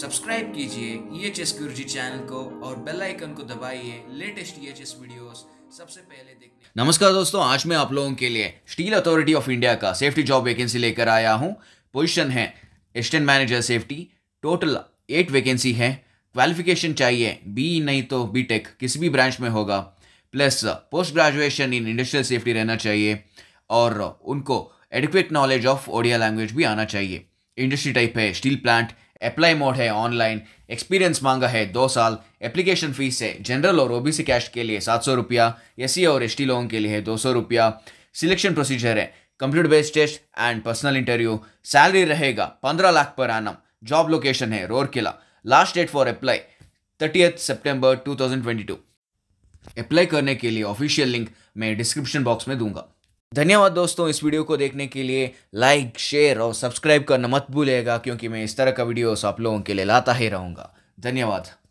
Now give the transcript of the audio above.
subscribe कीजिए E H गुरुजी channel को और बेल आइकन को दबाइए लेटेस्ट ई एच वीडियोस सबसे पहले देखने नमस्कार दोस्तों आज मैं आप लोगों के लिए स्टील अथॉरिटी ऑफ इंडिया का सेफ्टी जॉब वैकेंसी लेकर आया हूँ पोजीशन है assistant manager safety total eight vacancy है क्वालिफिकेशन चाहिए बी e, नहीं तो बी टेक किसी भी ब्रांच में होगा plus post graduation in industrial safety रहना चाहिए और उनको adequate knowledge of Odia language भी आना चाहिए इंडस्ट्री टाइप है स्टील प्लांट अप्लाई मोड है ऑनलाइन एक्सपीरियंस मांगा है दो साल एप्लीकेशन फीस है जनरल और ओबीसी कैश के लिए सात सौ रुपया एस और एस लोगों के लिए है दो सौ रुपया सिलेक्शन प्रोसीजर है computer based test and personal interview salary रहेगा पंद्रह लाख पर आनम जॉब लोकेशन है Rourkela last date for apply thirtieth twenty two apply करने के लिए ऑफिशियल लिंक मैं डिस्क्रिप्शन बॉक्स में दूंगा धन्यवाद दोस्तों इस वीडियो को देखने के लिए लाइक शेयर और सब्सक्राइब करना मत भूलेगा क्योंकि मैं इस तरह का वीडियोस आप लोगों के लिए लाता ही रहूँगा धन्यवाद